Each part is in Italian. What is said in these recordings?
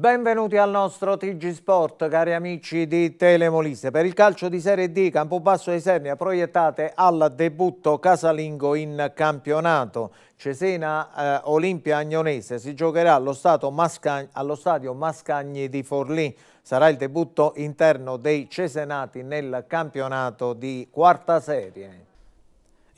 Benvenuti al nostro TG Sport, cari amici di Telemolise. Per il calcio di Serie D, Campobasso e Sernia proiettate al debutto casalingo in campionato. Cesena eh, Olimpia Agnonese si giocherà allo, Masca allo stadio Mascagni di Forlì. Sarà il debutto interno dei Cesenati nel campionato di quarta serie.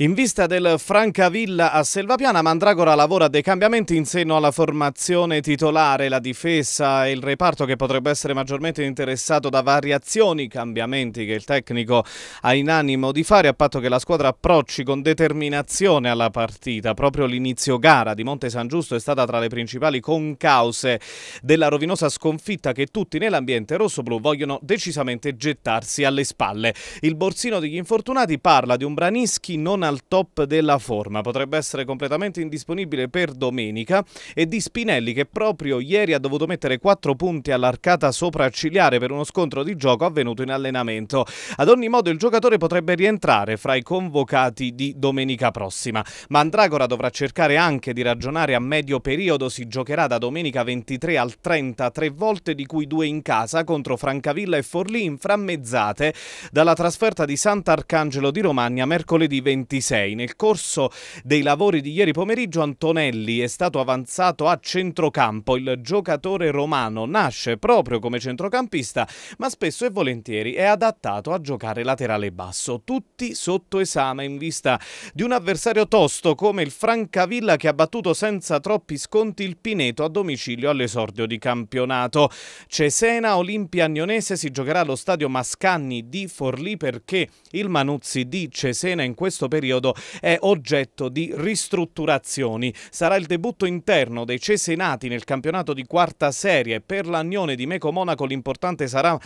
In vista del Francavilla a Selvapiana, Mandragora lavora dei cambiamenti in seno alla formazione titolare, la difesa e il reparto che potrebbe essere maggiormente interessato da variazioni, cambiamenti che il tecnico ha in animo di fare a patto che la squadra approcci con determinazione alla partita. Proprio l'inizio gara di Monte San Giusto è stata tra le principali concause della rovinosa sconfitta che tutti nell'ambiente rosso-blu vogliono decisamente gettarsi alle spalle. Il borsino degli infortunati parla di un Branischi non alla al top della forma, potrebbe essere completamente indisponibile per domenica e di Spinelli che proprio ieri ha dovuto mettere 4 punti all'arcata sopraccigliare per uno scontro di gioco avvenuto in allenamento. Ad ogni modo il giocatore potrebbe rientrare fra i convocati di domenica prossima, ma Andragora dovrà cercare anche di ragionare a medio periodo, si giocherà da domenica 23 al 30 tre volte di cui due in casa contro Francavilla e Forlì inframmezzate dalla trasferta di Sant'Arcangelo di Romagna mercoledì 26 26. Nel corso dei lavori di ieri pomeriggio Antonelli è stato avanzato a centrocampo. Il giocatore romano nasce proprio come centrocampista, ma spesso e volentieri è adattato a giocare laterale basso. Tutti sotto esame in vista di un avversario tosto come il Francavilla che ha battuto senza troppi sconti il Pineto a domicilio all'esordio di campionato. Cesena Olimpia Agnonese si giocherà allo stadio Mascagni di Forlì perché il Manuzzi di Cesena in questo periodo periodo è oggetto di ristrutturazioni. Sarà il debutto interno dei Cesenati nel campionato di quarta serie per l'Agnone di Meco Monaco l'importante sarà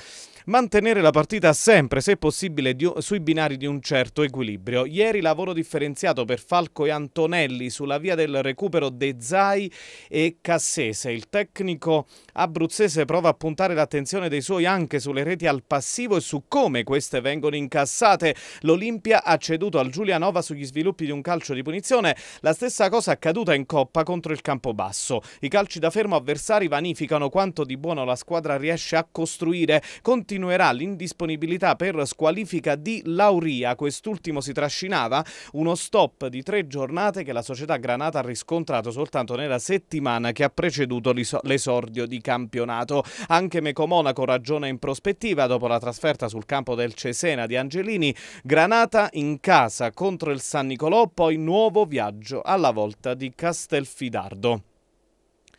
mantenere la partita sempre, se possibile, di, sui binari di un certo equilibrio. Ieri lavoro differenziato per Falco e Antonelli sulla via del recupero De Zai e Cassese. Il tecnico abruzzese prova a puntare l'attenzione dei suoi anche sulle reti al passivo e su come queste vengono incassate. L'Olimpia ha ceduto al Giulianova sugli sviluppi di un calcio di punizione. La stessa cosa accaduta in Coppa contro il Campobasso. I calci da fermo avversari vanificano quanto di buono la squadra riesce a costruire. Continu- continuerà l'indisponibilità per squalifica di Lauria. Quest'ultimo si trascinava uno stop di tre giornate che la società Granata ha riscontrato soltanto nella settimana che ha preceduto l'esordio di campionato. Anche Mecomonaco ragiona in prospettiva dopo la trasferta sul campo del Cesena di Angelini. Granata in casa contro il San Nicolò, poi nuovo viaggio alla volta di Castelfidardo.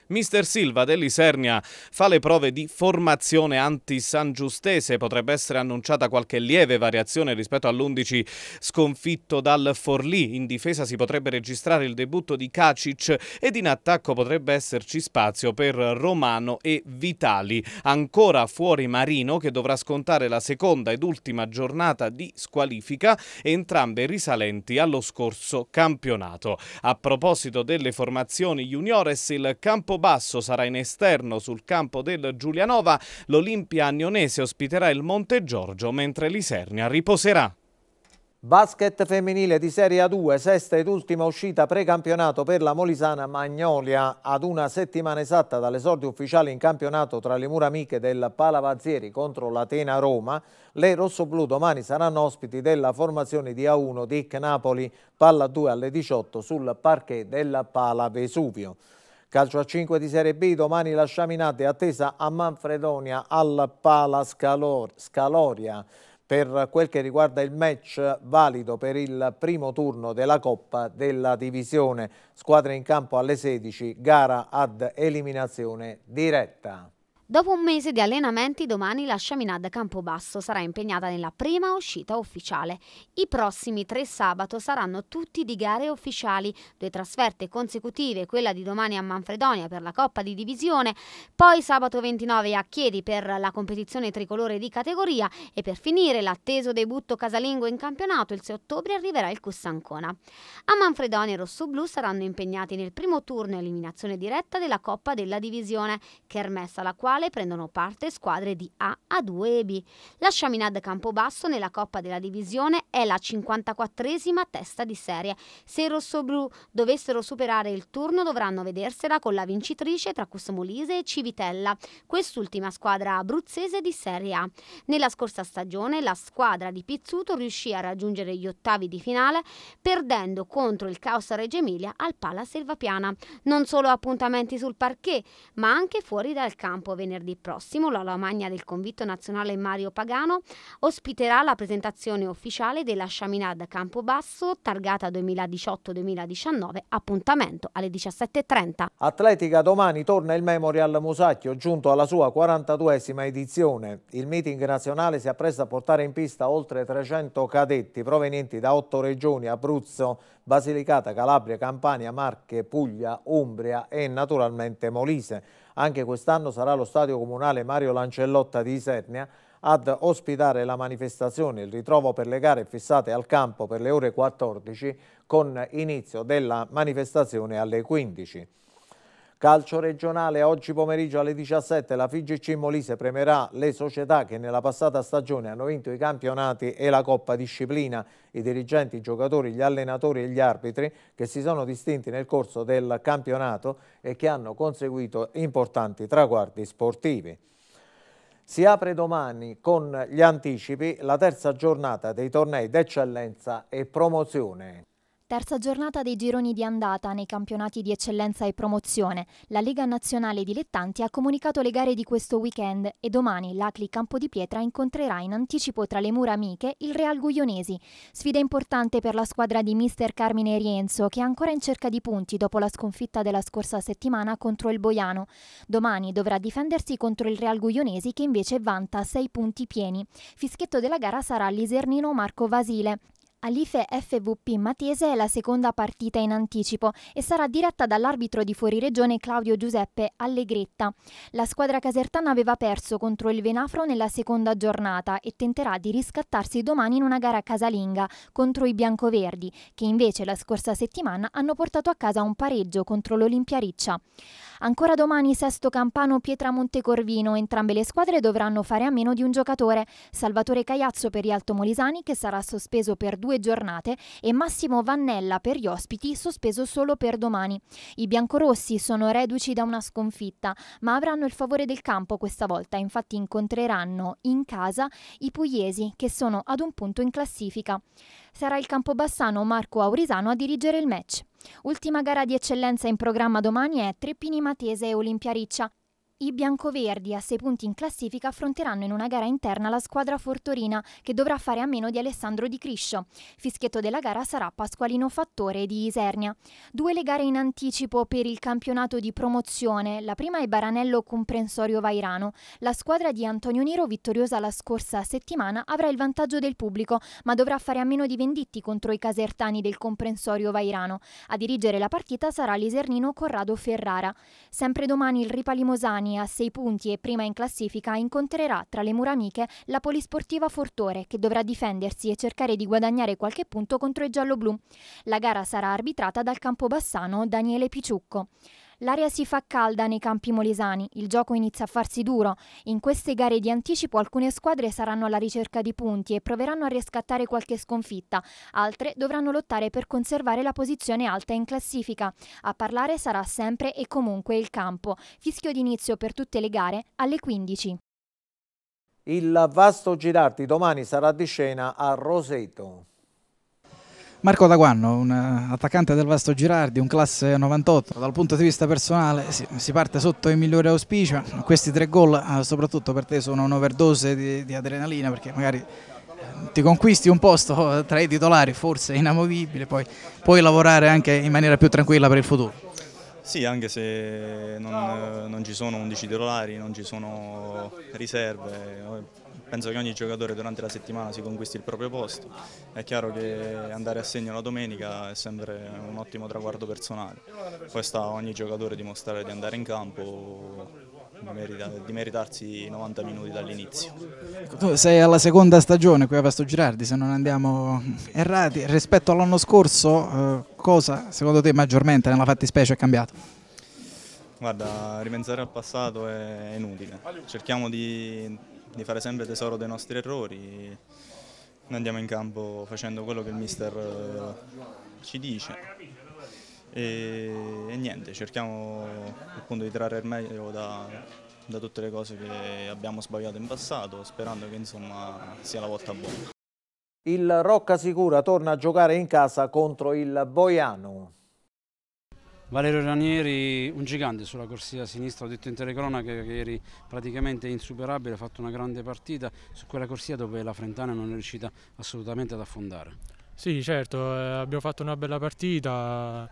Mister Silva dell'Isernia fa le prove di formazione anti-sangiustese, potrebbe essere annunciata qualche lieve variazione rispetto all'11 sconfitto dal Forlì, in difesa si potrebbe registrare il debutto di Kacic ed in attacco potrebbe esserci spazio per Romano e Vitali, ancora fuori Marino che dovrà scontare la seconda ed ultima giornata di squalifica, entrambe risalenti allo scorso campionato. A proposito delle formazioni juniores, il campo Campobasso sarà in esterno sul campo del Giulianova, l'Olimpia Agnonese ospiterà il Monte Giorgio mentre l'Isernia riposerà. Basket femminile di Serie A2, sesta ed ultima uscita precampionato per la Molisana Magnolia ad una settimana esatta dall'esordio ufficiale in campionato tra le mura amiche del Palavazzieri contro l'Atena Roma, le rossoblu domani saranno ospiti della formazione di A1 di Napoli, palla 2 alle 18 sul parquet della Pala Vesuvio. Calcio a 5 di Serie B, domani la sciaminata è attesa a Manfredonia al Pala Scalor, Scaloria per quel che riguarda il match valido per il primo turno della Coppa della Divisione. Squadre in campo alle 16, gara ad eliminazione diretta. Dopo un mese di allenamenti, domani la Chaminade Campobasso sarà impegnata nella prima uscita ufficiale. I prossimi tre sabato saranno tutti di gare ufficiali, due trasferte consecutive, quella di domani a Manfredonia per la Coppa di Divisione, poi sabato 29 a Chiedi per la competizione tricolore di categoria e per finire l'atteso debutto casalingo in campionato il 6 ottobre arriverà il Cussancona. A Manfredonia i rossoblù saranno impegnati nel primo turno eliminazione diretta della Coppa della Divisione, che è la quale quale prendono parte squadre di A a 2 e B. La Chaminade Campobasso nella Coppa della Divisione è la 54esima testa di serie. Se i rossoblù dovessero superare il turno dovranno vedersela con la vincitrice tra Customolise e Civitella, quest'ultima squadra abruzzese di Serie A. Nella scorsa stagione la squadra di Pizzuto riuscì a raggiungere gli ottavi di finale perdendo contro il Caos Reggio Emilia al Pala Selvapiana. Non solo appuntamenti sul parquet, ma anche fuori dal campo venerdì prossimo la Lomagna del Convitto Nazionale Mario Pagano ospiterà la presentazione ufficiale della Chaminade Campobasso targata 2018-2019, appuntamento alle 17.30. Atletica domani torna il Memorial Musacchio, giunto alla sua 42esima edizione. Il meeting nazionale si appresta a portare in pista oltre 300 cadetti provenienti da otto regioni, Abruzzo, Basilicata, Calabria, Campania, Marche, Puglia, Umbria e naturalmente Molise. Anche quest'anno sarà lo stadio comunale Mario Lancellotta di Isernia ad ospitare la manifestazione, il ritrovo per le gare fissate al campo per le ore 14 con inizio della manifestazione alle 15. Calcio regionale oggi pomeriggio alle 17 la FIGC Molise premerà le società che nella passata stagione hanno vinto i campionati e la Coppa Disciplina, i dirigenti, i giocatori, gli allenatori e gli arbitri che si sono distinti nel corso del campionato e che hanno conseguito importanti traguardi sportivi. Si apre domani con gli anticipi la terza giornata dei tornei d'eccellenza e promozione. Terza giornata dei gironi di andata nei campionati di eccellenza e promozione. La Lega Nazionale Dilettanti ha comunicato le gare di questo weekend e domani l'Acli Campo di Pietra incontrerà in anticipo tra le mura amiche il Real Guglionesi. Sfida importante per la squadra di mister Carmine Rienzo che è ancora in cerca di punti dopo la sconfitta della scorsa settimana contro il Boiano. Domani dovrà difendersi contro il Real Guglionesi che invece vanta sei punti pieni. Fischietto della gara sarà l'isernino Marco Vasile. Alife FVP Matese è la seconda partita in anticipo e sarà diretta dall'arbitro di fuoriregione Claudio Giuseppe Allegretta. La squadra casertana aveva perso contro il Venafro nella seconda giornata e tenterà di riscattarsi domani in una gara casalinga contro i biancoverdi, che invece la scorsa settimana hanno portato a casa un pareggio contro l'Olimpia Riccia. Ancora domani Sesto Campano Pietra Montecorvino, entrambe le squadre dovranno fare a meno di un giocatore, Salvatore Cagliazzo per gli Altomolisani che sarà sospeso per due due giornate e Massimo Vannella per gli ospiti sospeso solo per domani. I biancorossi sono reduci da una sconfitta, ma avranno il favore del campo questa volta, infatti incontreranno in casa i pugliesi che sono ad un punto in classifica. Sarà il campobassano Marco Aurisano a dirigere il match. Ultima gara di eccellenza in programma domani è Treppini Matese e Olimpia Riccia. I biancoverdi, a 6 punti in classifica, affronteranno in una gara interna la squadra fortorina, che dovrà fare a meno di Alessandro Di Criscio. Fischietto della gara sarà Pasqualino Fattore di Isernia. Due le gare in anticipo per il campionato di promozione. La prima è Baranello Comprensorio Vairano. La squadra di Antonio Nero, vittoriosa la scorsa settimana, avrà il vantaggio del pubblico, ma dovrà fare a meno di venditti contro i casertani del Comprensorio Vairano. A dirigere la partita sarà l'isernino Corrado Ferrara. Sempre domani il Ripa Limosani Catania, a 6 punti e prima in classifica, incontrerà tra le mura amiche la Polisportiva Fortore, che dovrà difendersi e cercare di guadagnare qualche punto contro i gialloblu. La gara sarà arbitrata dal campo bassano Daniele Picciucco. L'aria si fa calda nei campi molisani, il gioco inizia a farsi duro. In queste gare di anticipo alcune squadre saranno alla ricerca di punti e proveranno a riscattare qualche sconfitta, altre dovranno lottare per conservare la posizione alta in classifica. A parlare sarà sempre e comunque il campo. Fischio d'inizio per tutte le gare alle 15. Il vasto Girardi domani sarà di scena a Roseto. Marco Daguanno, un eh, attaccante del Vasto Girardi, un classe 98, dal punto di vista personale si, parte sotto il migliore auspicio, questi tre gol eh, soprattutto per te sono un'overdose di, di adrenalina perché magari eh, ti conquisti un posto tra i titolari, forse inamovibile, poi puoi lavorare anche in maniera più tranquilla per il futuro. Sì, anche se non, non ci sono 11 titolari, non ci sono riserve, penso che ogni giocatore durante la settimana si conquisti il proprio posto, è chiaro che andare a segno la domenica è sempre un ottimo traguardo personale, poi sta a ogni giocatore dimostrare di andare in campo di meritarsi 90 minuti dall'inizio. Ecco, tu sei alla seconda stagione qui a Pasto Girardi, se non andiamo errati. Rispetto all'anno scorso, eh, cosa secondo te maggiormente nella fattispecie è cambiato? Guarda, ripensare al passato è inutile. Cerchiamo di di fare sempre tesoro dei nostri errori. Noi andiamo in campo facendo quello che il mister eh, ci dice e, e niente, cerchiamo appunto di trarre il meglio da, da tutte le cose che abbiamo sbagliato in passato, sperando che insomma sia la volta buona. Il Rocca Sicura torna a giocare in casa contro il Boiano. Valerio Ranieri, un gigante sulla corsia sinistra, ho detto in telecronaca che ieri praticamente insuperabile, ha fatto una grande partita su quella corsia dove la Frentana non è riuscita assolutamente ad affondare. Sì, certo, eh, abbiamo fatto una bella partita,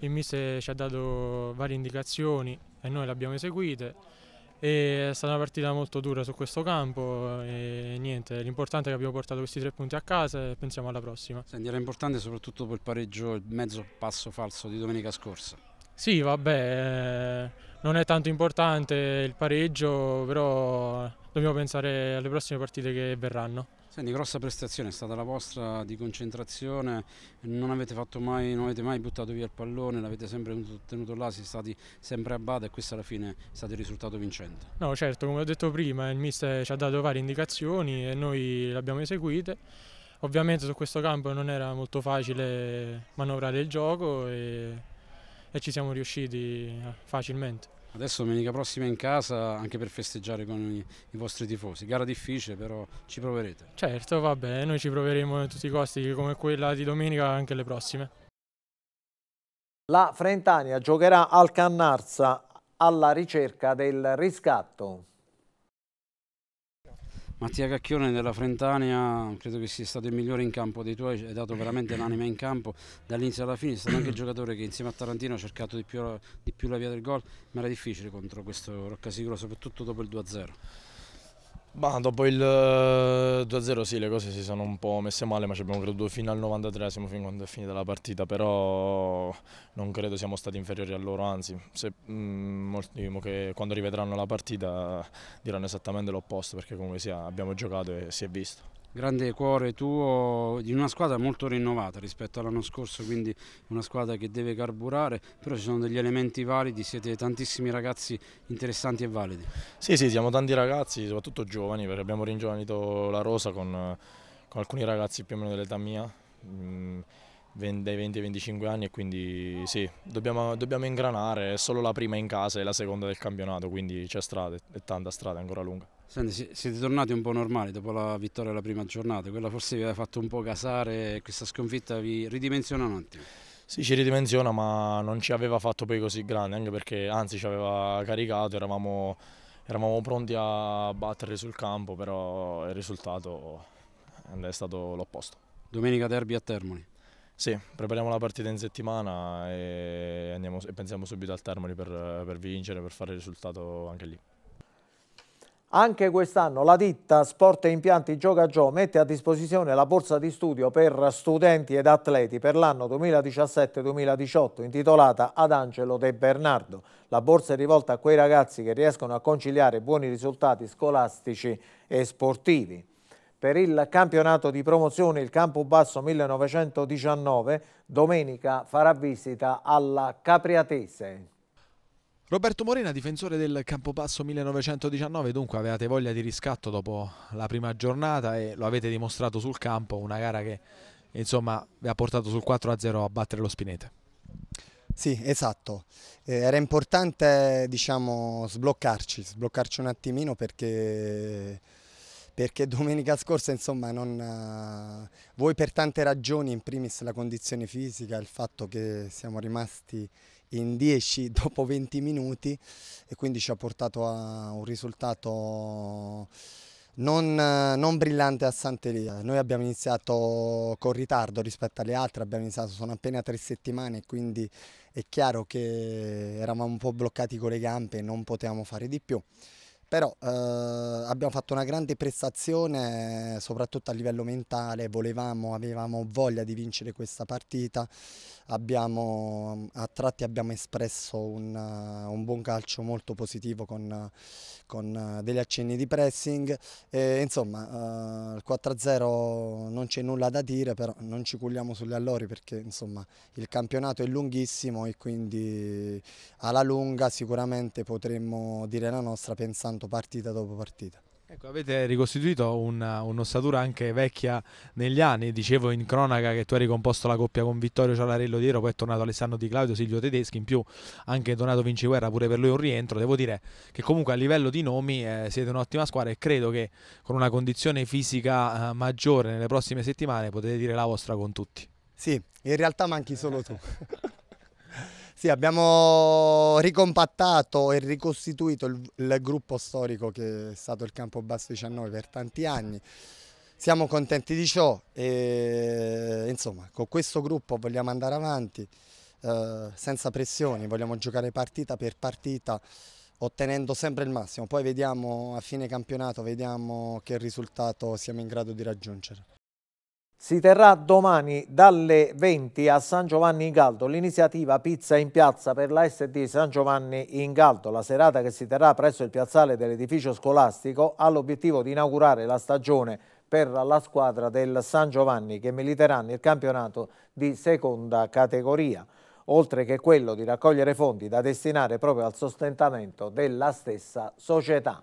il mister ci ha dato varie indicazioni e noi le abbiamo eseguite e è stata una partita molto dura su questo campo e niente, l'importante è che abbiamo portato questi tre punti a casa e pensiamo alla prossima. Senti, era importante soprattutto dopo il pareggio, il mezzo passo falso di domenica scorsa. Sì, vabbè, eh, non è tanto importante il pareggio, però dobbiamo pensare alle prossime partite che verranno. Senti, grossa prestazione, è stata la vostra di concentrazione, non avete, mai, non avete mai buttato via il pallone, l'avete sempre tenuto là, siete stati sempre a bada e questo alla fine è stato il risultato vincente. No certo, come ho detto prima il mister ci ha dato varie indicazioni e noi le abbiamo eseguite, ovviamente su questo campo non era molto facile manovrare il gioco e, e ci siamo riusciti eh, facilmente. Adesso domenica prossima in casa anche per festeggiare con i, i, vostri tifosi. Gara difficile, però ci proverete. Certo, bene, noi ci proveremo a tutti i costi, come quella di domenica anche le prossime. La Frentania giocherà al Cannarsa alla ricerca del riscatto. Mattia Cacchione della Frentania credo che sia stato il migliore in campo dei tuoi, hai dato veramente l'anima in campo dall'inizio alla fine, è stato anche il giocatore che insieme a Tarantino ha cercato di più, di più la via del gol, ma era difficile contro questo Roccasiguro, soprattutto dopo il 2-0. Bah, dopo il 2-0 eh, sì, le cose si sono un po' messe male, ma ci abbiamo creduto fino al 93, siamo fin quando è finita la partita, però non credo siamo stati inferiori a loro, anzi, se, mm, molti, diciamo che quando rivedranno la partita diranno esattamente l'opposto, perché comunque sia, abbiamo giocato e si è visto grande cuore tuo di una squadra molto rinnovata rispetto all'anno scorso, quindi una squadra che deve carburare, però ci sono degli elementi validi, siete tantissimi ragazzi interessanti e validi. Sì, sì, siamo tanti ragazzi, soprattutto giovani, perché abbiamo ringiovanito la rosa con, con alcuni ragazzi più o meno dell'età mia, mm, dai 20 ai 25 anni e quindi sì, dobbiamo, dobbiamo ingranare, è solo la prima in casa e la seconda del campionato, quindi c'è strada, è tanta strada, è ancora lunga. Senti, siete tornati un po' normali dopo la vittoria della prima giornata, quella forse vi aveva fatto un po' casare, e questa sconfitta vi ridimensiona un attimo? Sì, ci ridimensiona, ma non ci aveva fatto poi così grande, anche perché anzi ci aveva caricato, eravamo, eravamo pronti a battere sul campo, però il risultato è stato l'opposto. Domenica derby a Termoli. Sì, prepariamo la partita in settimana e, andiamo, e pensiamo subito al Termoli per, per vincere, per fare il risultato anche lì. Anche quest'anno la ditta Sport e Impianti Gioca Gio mette a disposizione la borsa di studio per studenti ed atleti per l'anno 2017-2018 intitolata Ad Angelo De Bernardo. La borsa è rivolta a quei ragazzi che riescono a conciliare buoni risultati scolastici e sportivi. Per il campionato di promozione il Campo Basso 1919 domenica farà visita alla Capriatese. Roberto Morena, difensore del Campobasso 1919, dunque avevate voglia di riscatto dopo la prima giornata e lo avete dimostrato sul campo, una gara che insomma vi ha portato sul 4-0 a battere lo Spinete. Sì, esatto. Eh, era importante diciamo, sbloccarci, sbloccarci un attimino perché perché domenica scorsa insomma non, uh, voi per tante ragioni in primis la condizione fisica il fatto che siamo rimasti in 10 dopo 20 minuti e quindi ci ha portato a un risultato non, non brillante a Sant'Elia. Noi abbiamo iniziato con ritardo rispetto alle altre, abbiamo iniziato, sono appena tre settimane quindi è chiaro che eravamo un po' bloccati con le gambe e non potevamo fare di più però eh, abbiamo fatto una grande prestazione soprattutto a livello mentale, volevamo, avevamo voglia di vincere questa partita, abbiamo, a tratti abbiamo espresso un, un, buon calcio molto positivo con, con degli accenni di pressing, e, insomma eh, il 4-0 non c'è nulla da dire, però non ci culliamo sugli allori perché insomma, il campionato è lunghissimo e quindi alla lunga sicuramente potremmo dire la nostra pensando tanto partita dopo partita. Ecco, avete ricostituito un'ossatura un anche vecchia negli anni, dicevo in cronaca che tu hai ricomposto la coppia con Vittorio Cialarello dietro, poi è tornato Alessandro Di Claudio, Silvio Tedeschi, in più anche Donato Vinciguerra pure per lui un rientro, devo dire che comunque a livello di nomi eh, siete un'ottima squadra e credo che con una condizione fisica eh, maggiore nelle prossime settimane potete dire la vostra con tutti. Sì, in realtà manchi solo tu. Sì, abbiamo ricompattato e ricostituito il, il gruppo storico che è stato il Campobasso 19 per tanti anni siamo contenti di ciò e insomma con questo gruppo vogliamo andare avanti eh, senza pressioni, vogliamo giocare partita per partita ottenendo sempre il massimo, poi vediamo a fine campionato vediamo che risultato siamo in grado di raggiungere. Si terrà domani dalle 20 a San Giovanni in Galdo l'iniziativa Pizza in Piazza per la SD San Giovanni in Galdo. La serata che si terrà presso il piazzale dell'edificio scolastico ha l'obiettivo di inaugurare la stagione per la squadra del San Giovanni che militerà nel campionato di seconda categoria, oltre che quello di raccogliere fondi da destinare proprio al sostentamento della stessa società.